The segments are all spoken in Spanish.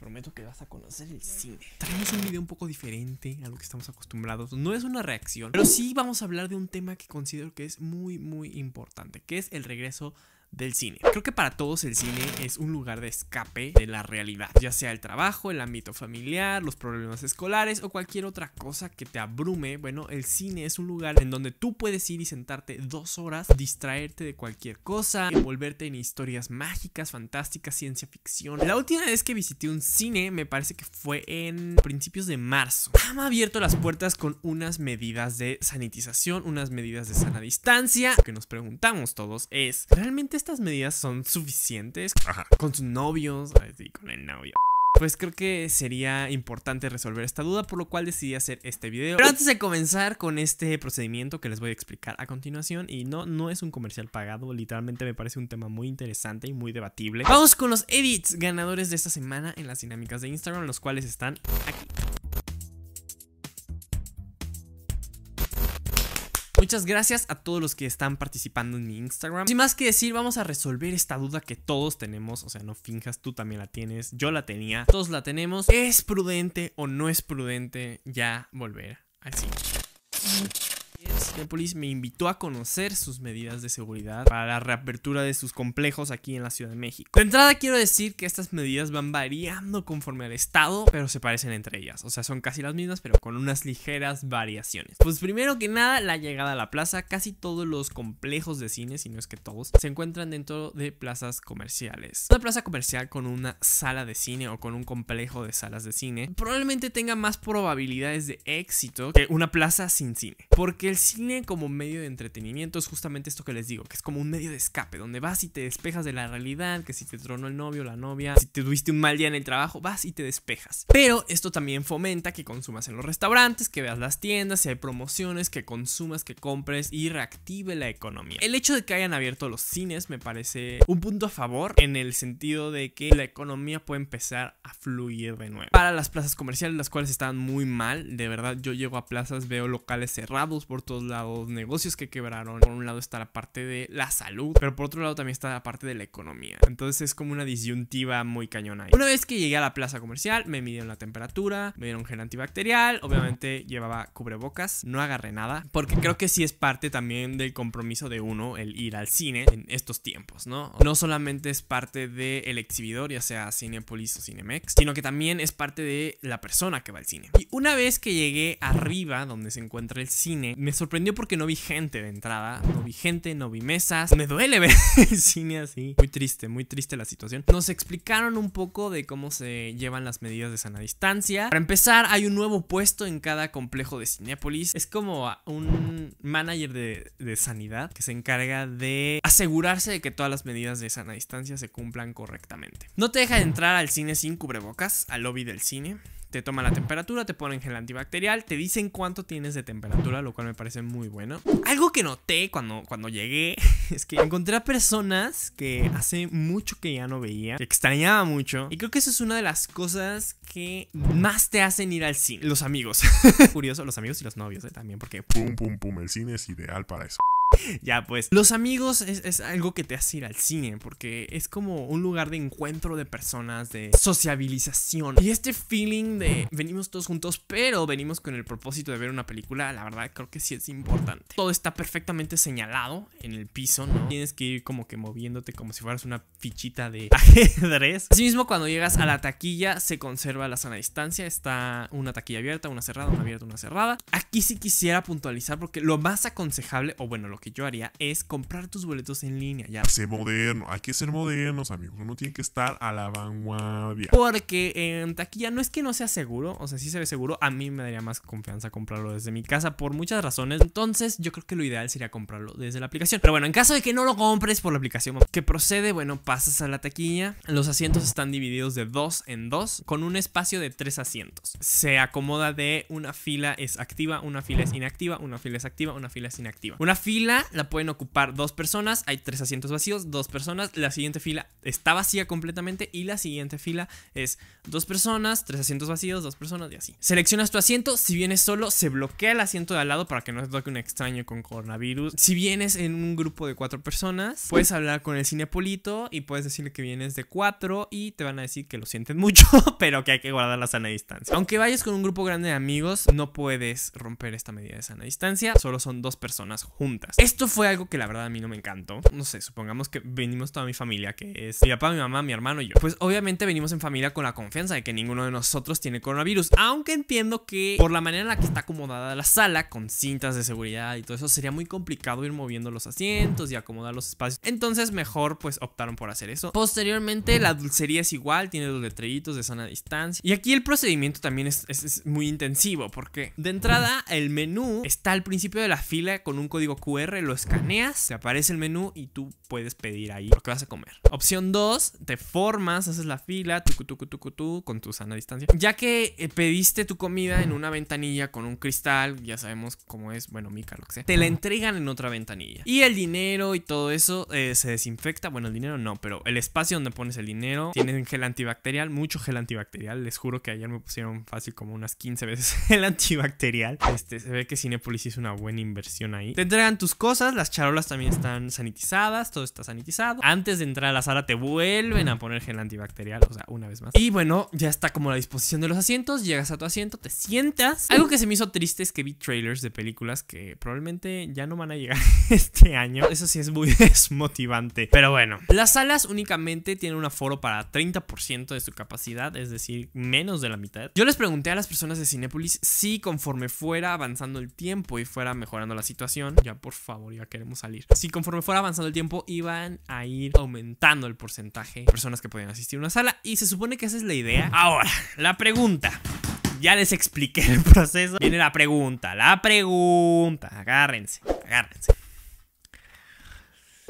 prometo que vas a conocer el cine. Traemos un video un poco diferente a lo que estamos acostumbrados. No es una reacción, pero sí vamos a hablar de un tema que considero que es muy, muy importante, que es el regreso del cine. Creo que para todos el cine es un lugar de escape de la realidad, ya sea el trabajo, el ámbito familiar, los problemas escolares o cualquier otra cosa que te abrume. Bueno, el cine es un lugar en donde tú puedes ir y sentarte dos horas, distraerte de cualquier cosa, envolverte en historias mágicas, fantásticas, ciencia ficción. La última vez que visité un cine me parece que fue en principios de marzo. Han abierto las puertas con unas medidas de sanitización, unas medidas de sana distancia. Lo que nos preguntamos todos es, ¿realmente estas medidas son suficientes con sus novios, con el novio. Pues creo que sería importante resolver esta duda, por lo cual decidí hacer este video. Pero antes de comenzar con este procedimiento que les voy a explicar a continuación, y no, no es un comercial pagado, literalmente me parece un tema muy interesante y muy debatible. Vamos con los edits ganadores de esta semana en las dinámicas de Instagram, los cuales están aquí. Muchas gracias a todos los que están participando en mi Instagram. Sin más que decir, vamos a resolver esta duda que todos tenemos. O sea, no finjas, tú también la tienes, yo la tenía, todos la tenemos. ¿Es prudente o no es prudente ya volver al cine? Cinepolis me invitó a conocer sus medidas de seguridad para la reapertura de sus complejos aquí en la Ciudad de México. De entrada quiero decir que estas medidas van variando conforme al estado, pero se parecen entre ellas. O sea, son casi las mismas, pero con unas ligeras variaciones. Pues primero que nada, la llegada a la plaza. Casi todos los complejos de cine, si no es que todos, se encuentran dentro de plazas comerciales. Una plaza comercial con una sala de cine o con un complejo de salas de cine probablemente tenga más probabilidades de éxito que una plaza sin cine. Porque el cine cine como medio de entretenimiento es justamente esto que les digo, que es como un medio de escape, donde vas y te despejas de la realidad, que si te tronó el novio, la novia, si te tuviste un mal día en el trabajo, vas y te despejas. Pero esto también fomenta que consumas en los restaurantes, que veas las tiendas, si hay promociones, que consumas, que compres y reactive la economía. El hecho de que hayan abierto los cines me parece un punto a favor en el sentido de que la economía puede empezar a fluir de nuevo. Para las plazas comerciales, las cuales están muy mal, de verdad yo llego a plazas, veo locales cerrados por todos lados negocios que quebraron, por un lado está la parte de la salud, pero por otro lado también está la parte de la economía. Entonces es como una disyuntiva muy cañona. Ahí. Una vez que llegué a la plaza comercial, me midieron la temperatura, me dieron gel antibacterial, obviamente llevaba cubrebocas, no agarré nada, porque creo que sí es parte también del compromiso de uno el ir al cine en estos tiempos, ¿no? No solamente es parte del el exhibidor, ya sea Cinepolis o Cinemex, sino que también es parte de la persona que va al cine. Y una vez que llegué arriba, donde se encuentra el cine, me sorprendió sorprendió porque no vi gente de entrada. No vi gente, no vi mesas. Me duele ver el cine así. Muy triste, muy triste la situación. Nos explicaron un poco de cómo se llevan las medidas de sana distancia. Para empezar, hay un nuevo puesto en cada complejo de Cinepolis. Es como un manager de, sanidad que se encarga de asegurarse de que todas las medidas de sana distancia se cumplan correctamente. No te deja de entrar al cine sin cubrebocas, al lobby del cine. Te toman la temperatura, te ponen gel antibacterial, te dicen cuánto tienes de temperatura, lo cual me parece muy bueno. Algo que noté cuando, cuando llegué es que encontré a personas que hace mucho que ya no veía, que extrañaba mucho. Y creo que eso es una de las cosas que más te hacen ir al cine. Los amigos. Curioso, los amigos y los novios eh, también, porque... Pum, pum, pum, el cine es ideal para eso. Ya pues, los amigos es, algo que te hace ir al cine porque es como un lugar de encuentro de personas, de sociabilización. Y este feeling de venimos todos juntos, pero venimos con el propósito de ver una película, la verdad creo que sí es importante. Todo está perfectamente señalado en el piso, ¿no? Tienes que ir como que moviéndote como si fueras una fichita de ajedrez. Asimismo, cuando llegas a la taquilla se conserva la sana distancia, está una taquilla abierta, una cerrada, una abierta, una cerrada. Aquí sí quisiera puntualizar porque lo más aconsejable, o bueno, lo que yo haría es comprar tus boletos en línea. Ya. Sé moderno, hay que ser modernos, amigos. Uno tiene que estar a la vanguardia. Porque en taquilla no es que no sea seguro, o sea, si se ve seguro. A mí me daría más confianza comprarlo desde mi casa por muchas razones. Entonces, yo creo que lo ideal sería comprarlo desde la aplicación. Pero bueno, en caso de que no lo compres por la aplicación que procede, bueno, pasas a la taquilla. Los asientos están divididos de dos en dos, con un espacio de tres asientos. Se acomoda de una fila es activa, una fila es inactiva, una fila es activa, una fila es inactiva. Una fila la pueden ocupar dos personas, hay tres asientos vacíos, dos personas, la siguiente fila está vacía completamente y la siguiente fila es dos personas, tres asientos vacíos, dos personas y así. Seleccionas tu asiento, si vienes solo se bloquea el asiento de al lado para que no te toque un extraño con coronavirus. Si vienes en un grupo de cuatro personas, puedes hablar con el cinepolito y puedes decirle que vienes de cuatro y te van a decir que lo sienten mucho, pero que hay que guardar la sana distancia. Aunque vayas con un grupo grande de amigos, no puedes romper esta medida de sana distancia, solo son dos personas juntas. Esto fue algo que la verdad a mí no me encantó. No sé, supongamos que venimos toda mi familia, que es mi papá, mi mamá, mi hermano y yo. Pues obviamente venimos en familia con la confianza de que ninguno de nosotros tiene coronavirus. Aunque entiendo que por la manera en la que está acomodada la sala, con cintas de seguridad y todo eso, sería muy complicado ir moviendo los asientos y acomodar los espacios. Entonces mejor pues optaron por hacer eso. Posteriormente la dulcería es igual, tiene los letreritos de sana distancia. Y aquí el procedimiento también es muy intensivo porque de entrada el menú está al principio de la fila con un código QR lo escaneas, te aparece el menú y tú puedes pedir ahí lo que vas a comer. Opción 2, te formas, haces la fila, tu, tú tucu, tu, con tu sana distancia. Ya que eh, pediste tu comida en una ventanilla con un cristal, ya sabemos cómo es, bueno, mica, lo que sea, te la entregan en otra ventanilla. Y el dinero y todo eso eh, se desinfecta. Bueno, el dinero no, pero el espacio donde pones el dinero tiene gel antibacterial, mucho gel antibacterial. Les juro que ayer me pusieron fácil como unas 15 veces gel antibacterial. Este, se ve que Cinepolis hizo una buena inversión ahí. Te entregan tus cosas, las charolas también están sanitizadas, todo está sanitizado. Antes de entrar a la sala te vuelven a poner gel antibacterial, o sea, una vez más. Y bueno, ya está como la disposición de los asientos, llegas a tu asiento, te sientas. Algo que se me hizo triste es que vi trailers de películas que probablemente ya no van a llegar este año. Eso sí es muy desmotivante. Pero bueno, las salas únicamente tienen un aforo para 30% de su capacidad, es decir, menos de la mitad. Yo les pregunté a las personas de Cinepolis si conforme fuera avanzando el tiempo y fuera mejorando la situación, ya por favor, ya queremos salir. si conforme fuera avanzando el tiempo, iban a ir aumentando el porcentaje de personas que podían asistir a una sala. Y se supone que esa es la idea. Ahora, la pregunta. Ya les expliqué el proceso. Viene la pregunta, la pregunta. Agárrense, agárrense.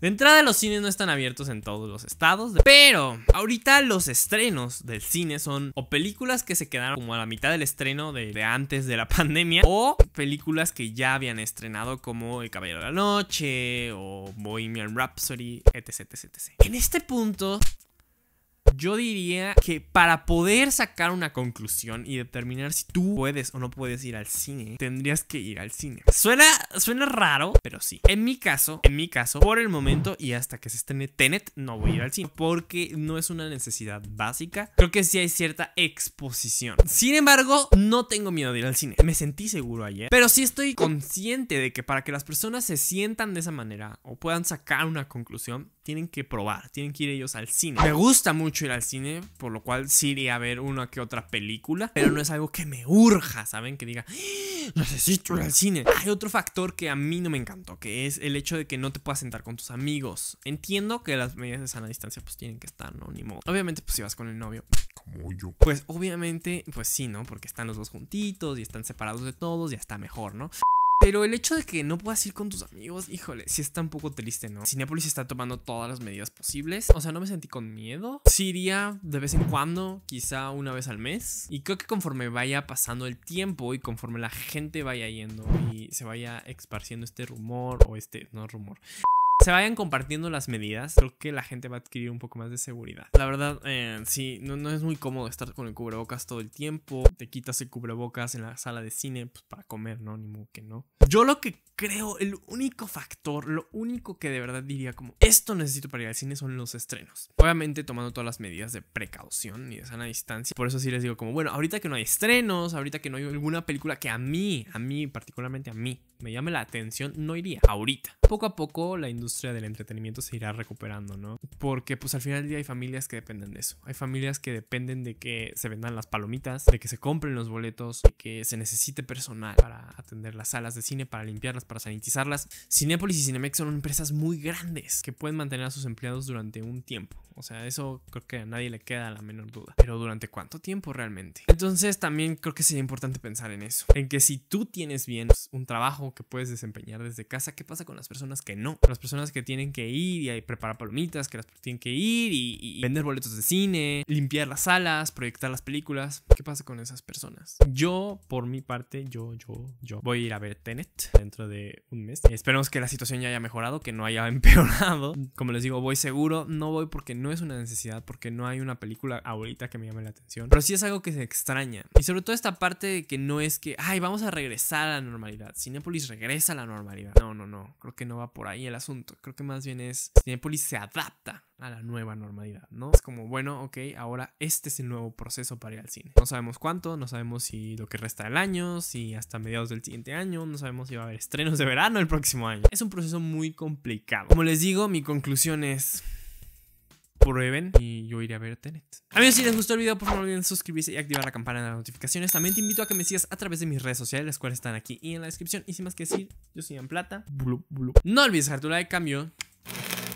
De entrada los cines no están abiertos en todos los estados, pero ahorita los estrenos del cine son o películas que se quedaron como a la mitad del estreno de, antes de la pandemia o películas que ya habían estrenado como El Caballero de la Noche o Bohemian Rhapsody, etc, etc, etc. En este punto yo diría que para poder sacar una conclusión y determinar si tú puedes o no puedes ir al cine, tendrías que ir al cine. Suena, suena raro, pero sí. En mi caso, en mi caso, por el momento y hasta que se estrene Tenet, no voy a ir al cine porque no es una necesidad básica. Creo que sí hay cierta exposición. Sin embargo, no tengo miedo de ir al cine. Me sentí seguro ayer, pero sí estoy consciente de que para que las personas se sientan de esa manera o puedan sacar una conclusión, tienen que probar, tienen que ir ellos al cine. Me gusta mucho ir al cine, por lo cual sí iría a ver una que otra película, pero no es algo que me urja, ¿saben? Que diga, ¡Ah! necesito ir al cine. Hay otro factor que a mí no me encantó, que es el hecho de que no te puedas sentar con tus amigos. Entiendo que las medidas de sana distancia pues tienen que estar, ¿no? Ni modo. Obviamente pues si vas con el novio, como yo. Pues obviamente, pues sí, ¿no? Porque están los dos juntitos y están separados de todos y está mejor, ¿no? Pero el hecho de que no puedas ir con tus amigos, híjole, sí está un poco triste, ¿no? Cinepolis está tomando todas las medidas posibles. O sea, no me sentí con miedo. Sí iría de vez en cuando, quizá una vez al mes. Y creo que conforme vaya pasando el tiempo y conforme la gente vaya yendo y se vaya esparciendo este rumor o este, no rumor, se vayan compartiendo las medidas, creo que la gente va a adquirir un poco más de seguridad. La verdad, eh, sí, no, no, es muy cómodo estar con el cubrebocas todo el tiempo. Te quitas el cubrebocas en la sala de cine pues, para comer, ¿no? Ni modo que no. Yo lo que creo, el único factor, lo único que de verdad diría como esto necesito para ir al cine son los estrenos. Obviamente tomando todas las medidas de precaución y de sana distancia. Por eso sí les digo como, bueno, ahorita que no hay estrenos, ahorita que no hay alguna película que a mí, a mí, particularmente a mí, me llame la atención, no iría ahorita. Poco a poco la industria del entretenimiento se irá recuperando, ¿no? Porque pues al final del día hay familias que dependen de eso. Hay familias que dependen de que se vendan las palomitas, de que se compren los boletos, de que se necesite personal para atender las salas de cine, para limpiarlas, para sanitizarlas. Cinépolis y Cinemex son empresas muy grandes que pueden mantener a sus empleados durante un tiempo. O sea, eso creo que a nadie le queda la menor duda. Pero durante cuánto tiempo realmente. Entonces también creo que sería importante pensar en eso. En que si tú tienes bien pues, un trabajo, que puedes desempeñar desde casa. ¿Qué pasa con las personas que no? Las personas que tienen que ir y preparar palomitas, que las tienen que ir y, vender boletos de cine, limpiar las salas, proyectar las películas. ¿Qué pasa con esas personas? Yo, por mi parte, yo, yo, yo voy a ir a ver Tenet dentro de un mes. Esperemos que la situación ya haya mejorado, que no haya empeorado. Como les digo, voy seguro. No voy porque no es una necesidad, porque no hay una película ahorita que me llame la atención. Pero sí es algo que se extraña. Y sobre todo esta parte de que no es que, ay, vamos a regresar a la normalidad. Cinepolis regresa a la normalidad. No, no, no. Creo que no va por ahí el asunto. Creo que más bien es Cinepolis se adapta a la nueva normalidad, ¿no? Es como, bueno, ok, ahora este es el nuevo proceso para ir al cine. No sabemos cuánto, no sabemos si lo que resta del año, si hasta mediados del siguiente año, no sabemos si va a haber estrenos de verano el próximo año. Es un proceso muy complicado. Como les digo, mi conclusión es prueben y yo iré a ver Tenet. Amigos, si les gustó el video, por favor olviden suscribirse y activar la campana de notificaciones. También te invito a que me sigas a través de mis redes sociales, las cuales están aquí y en la descripción. Y sin más que decir, yo soy en plata. No olvides dejar tu like, cambio.